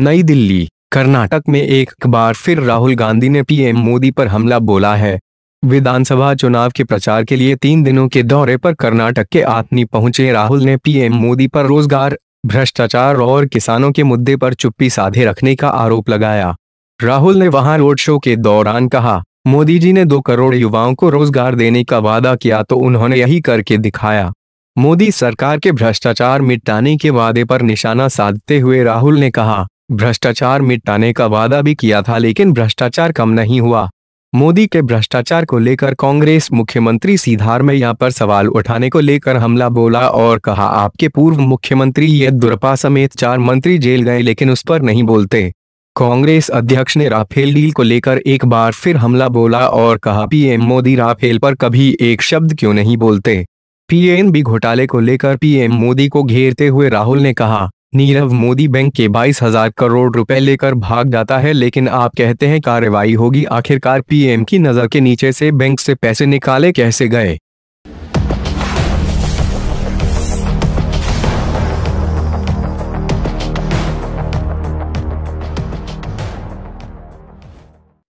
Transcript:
नई दिल्ली कर्नाटक में एक बार फिर राहुल गांधी ने पीएम मोदी पर हमला बोला है विधानसभा चुनाव के प्रचार के लिए तीन दिनों के दौरे पर कर्नाटक के आत्मी पहुंचे राहुल ने पीएम मोदी पर रोजगार भ्रष्टाचार और किसानों के मुद्दे पर चुप्पी साधे रखने का आरोप लगाया राहुल ने वहां रोड शो के दौरान कहा मोदी जी ने दो करोड़ युवाओं को रोजगार देने का वादा किया तो उन्होंने यही करके दिखाया मोदी सरकार के भ्रष्टाचार मिटाने के वादे पर निशाना साधते हुए राहुल ने कहा भ्रष्टाचार मिटाने का वादा भी किया था लेकिन भ्रष्टाचार कम नहीं हुआ मोदी के भ्रष्टाचार को लेकर कांग्रेस मुख्यमंत्री सीधार में यहाँ पर सवाल उठाने को लेकर हमला बोला और कहा आपके पूर्व मुख्यमंत्री येदुरपा समेत चार मंत्री जेल गए लेकिन उस पर नहीं बोलते कांग्रेस अध्यक्ष ने राफेल डील को लेकर एक बार फिर हमला बोला और कहा पीएम मोदी राफेल पर कभी एक शब्द क्यों नहीं बोलते पीएनबी घोटाले को लेकर पीएम मोदी को घेरते हुए राहुल ने कहा नीरव मोदी बैंक के बाईस हजार करोड़ रुपए लेकर भाग जाता है लेकिन आप कहते हैं कार्रवाई होगी आखिरकार पीएम की नजर के नीचे से बैंक से पैसे निकाले कैसे गए